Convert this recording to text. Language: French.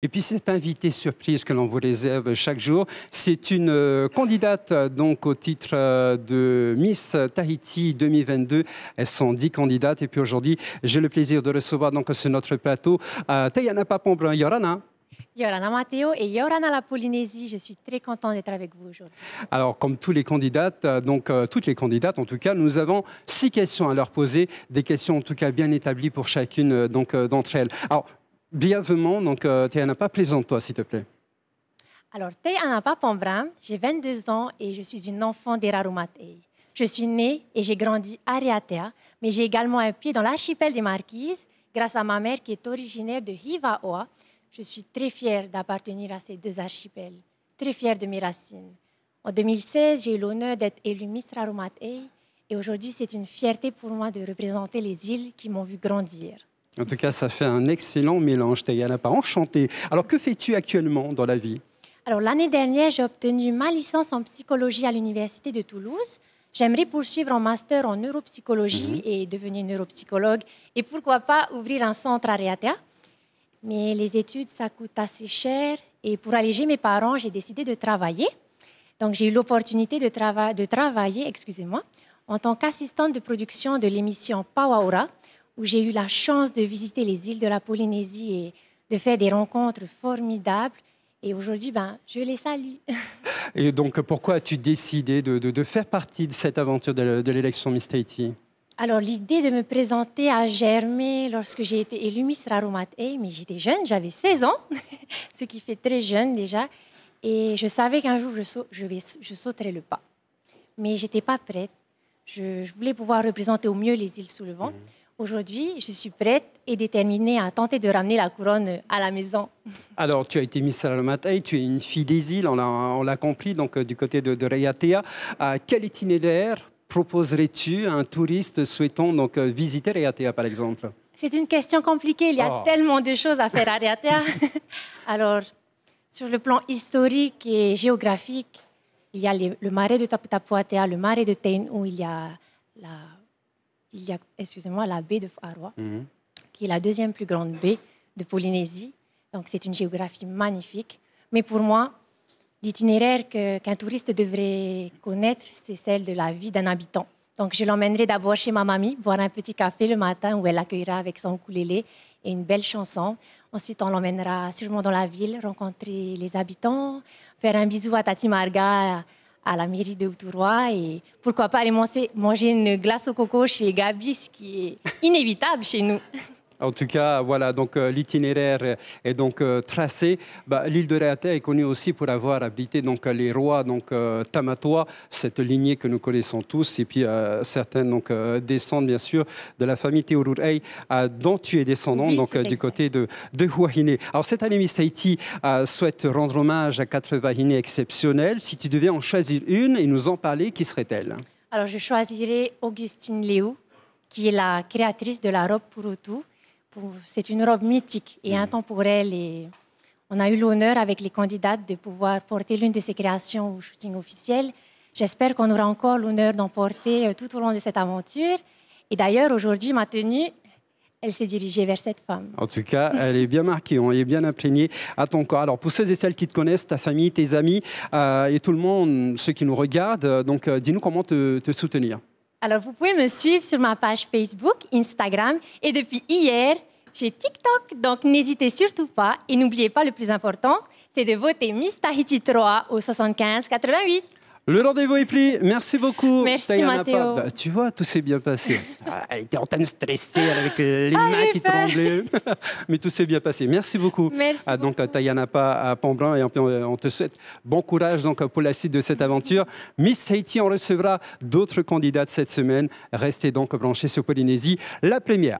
Et puis cette invitée surprise que l'on vous réserve chaque jour, c'est une euh, candidate euh, donc au titre euh, de Miss Tahiti 2022. Elles sont dix candidates et puis aujourd'hui, j'ai le plaisir de recevoir donc sur notre plateau euh, Tayana Papombrun Yorana. Yorana Matteo et Yorana la Polynésie, je suis très contente d'être avec vous aujourd'hui. Alors, comme tous les candidates, donc toutes les candidates en tout cas, nous avons six questions à leur poser, des questions en tout cas bien établies pour chacune donc d'entre elles. Alors, Bienvenue, donc, euh, pas présente-toi, s'il te plaît. Alors, pas pambram, j'ai 22 ans et je suis une enfant des Rarumatei. Je suis née et j'ai grandi à Reatea, mais j'ai également un pied dans l'archipel des Marquises grâce à ma mère qui est originaire de Hivaoa. Je suis très fière d'appartenir à ces deux archipels, très fière de mes racines. En 2016, j'ai eu l'honneur d'être élue Miss Rarumatei et aujourd'hui, c'est une fierté pour moi de représenter les îles qui m'ont vu grandir. En tout cas, ça fait un excellent mélange, Tayana pas Enchantée. Alors, que fais-tu actuellement dans la vie Alors, l'année dernière, j'ai obtenu ma licence en psychologie à l'Université de Toulouse. J'aimerais poursuivre un master en neuropsychologie mhm. et devenir neuropsychologue. Et pourquoi pas ouvrir un centre à Reata. Mais les études, ça coûte assez cher. Et pour alléger mes parents, j'ai décidé de travailler. Donc, j'ai eu l'opportunité de, travailler, excusez-moi, en tant qu'assistante de production de l'émission Power Aura où j'ai eu la chance de visiter les îles de la Polynésie et de faire des rencontres formidables. Et aujourd'hui, ben, je les salue. et donc, pourquoi as-tu décidé de, faire partie de cette aventure de l'élection Miss Tahiti alors, l'idée de me présenter a germé lorsque j'ai été élue Miss Rarumatei, mais j'étais jeune, j'avais 16 ans, ce qui fait très jeune déjà. Et je savais qu'un jour, je, je, sauterais le pas. Mais j'étais pas prête. Je, voulais pouvoir représenter au mieux les îles sous le vent. Mmh. Aujourd'hui, je suis prête et déterminée à tenter de ramener la couronne à la maison. Alors, tu as été Miss Salamatei, tu es une fille des îles, on l'a compris, donc euh, du côté de, de Reyatea. Euh, quel itinéraire proposerais-tu à un touriste souhaitant donc euh, visiter Reyatea, par exemple C'est une question compliquée, il y a oh. tellement de choses à faire à Reyatea. Alors, sur le plan historique et géographique, il y a le marais de Taputapuatea, le marais de Tein, où il y a la il y a, excusez-moi, la baie de Faroua, mhm. qui est la deuxième plus grande baie de Polynésie. Donc c'est une géographie magnifique. Mais pour moi, l'itinéraire qu'un touriste devrait connaître, c'est celle de la vie d'un habitant. Donc je l'emmènerai d'abord chez ma mamie, boire un petit café le matin où elle accueillera avec son ukulélé et une belle chanson. Ensuite, on l'emmènera sûrement dans la ville, rencontrer les habitants, faire un bisou à Tati Marga, à la mairie de Outouroi et pourquoi pas aller manger une glace au coco chez Gabi, ce qui est inévitable chez nous. En tout cas, voilà, donc euh, l'itinéraire est donc euh, tracé. Bah, l'île de Réaté est connue aussi pour avoir habité donc, euh, les rois donc, Tamatoa, cette lignée que nous connaissons tous, et puis certaines descendent bien sûr de la famille Teururei, dont tu es descendant, donc du côté de, de Huahine. Alors cette année, Miss souhaite rendre hommage à quatre Wahine exceptionnelles. Si tu devais en choisir une et nous en parler, qui serait-elle Alors je choisirais Augustine Léo qui est la créatrice de la robe pour tout c'est une robe mythique et intemporelle. Mm. Et on a eu l'honneur avec les candidates de pouvoir porter l'une de ces créations au shooting officiel. J'espère qu'on aura encore l'honneur d'en porter euh, tout au long de cette aventure. Et d'ailleurs, aujourd'hui, ma tenue, elle s'est dirigée vers cette femme. En tout cas, elle est bien marquée, on hein, est bien imprégné à ton corps. Alors, pour ceux et celles qui te connaissent, ta famille, tes amis euh, et tout le monde, ceux qui nous regardent, euh, donc dis-nous comment te, te soutenir. Alors, vous pouvez me suivre sur ma page Facebook, Instagram. Et depuis hier, chez TikTok. Donc n'hésitez surtout pas et n'oubliez pas le plus important, c'est de voter Miss Tahiti 3 au 75 88. Le rendez-vous est pris. Merci beaucoup. Merci Mathéo. Bah, tu vois, tout s'est bien passé. Ah, elle était en train de stresser avec euh, les ah, mains qui tremblaient. Mais tout s'est bien passé. Merci beaucoup. Merci ah, donc beaucoup. Tayanapa à Pamblin et euh, on te souhaite bon courage donc pour la suite de cette aventure. Miss Tahiti, on recevra d'autres candidates cette semaine. Restez donc branchés sur Polynésie, la première.